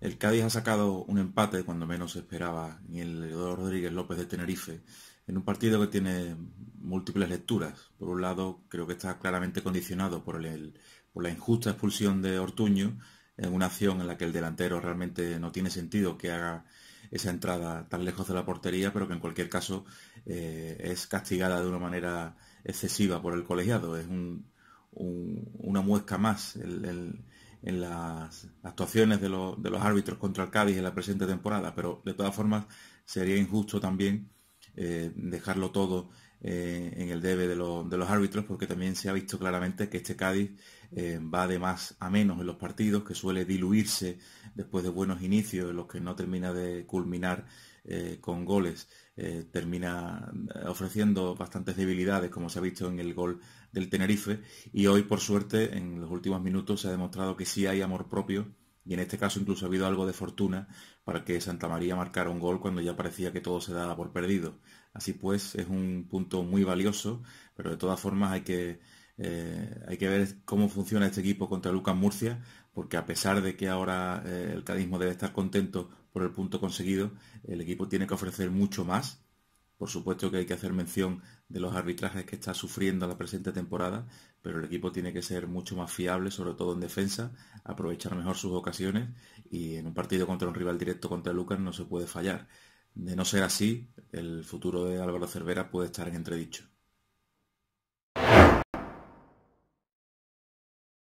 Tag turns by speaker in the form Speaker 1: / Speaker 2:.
Speaker 1: El Cádiz ha sacado un empate cuando menos se esperaba en el Eduardo Rodríguez López de Tenerife, en un partido que tiene múltiples lecturas. Por un lado, creo que está claramente condicionado por, el, por la injusta expulsión de Ortuño, en una acción en la que el delantero realmente no tiene sentido que haga esa entrada tan lejos de la portería, pero que en cualquier caso eh, es castigada de una manera excesiva por el colegiado. Es una muesca más el en las actuaciones de, de los árbitros contra el Cádiz en la presente temporada, pero de todas formas sería injusto también eh, dejarlo todo eh, en el debe de, los árbitros, porque también se ha visto claramente que este Cádiz eh, va de más a menos en los partidos, que suele diluirse después de buenos inicios, en los que no termina de culminar eh, con goles, termina ofreciendo bastantes debilidades, como se ha visto en el gol del Tenerife, y hoy, por suerte, en los últimos minutos se ha demostrado que sí hay amor propio y en este caso incluso ha habido algo de fortuna para que Santa María marcara un gol cuando ya parecía que todo se daba por perdido. Así pues, es un punto muy valioso, pero de todas formas hay que, eh, hay que ver cómo funciona este equipo contra Lucas Murcia, porque a pesar de que ahora eh, el cadismo debe estar contento por el punto conseguido, el equipo tiene que ofrecer mucho más por supuesto que hay que hacer mención de los arbitrajes que está sufriendo la presente temporada, pero el equipo tiene que ser mucho más fiable, sobre todo en defensa, aprovechar mejor sus ocasiones y en un partido contra un rival directo contra Lucas no se puede fallar. De no ser así, el futuro de Álvaro Cervera puede estar en entredicho.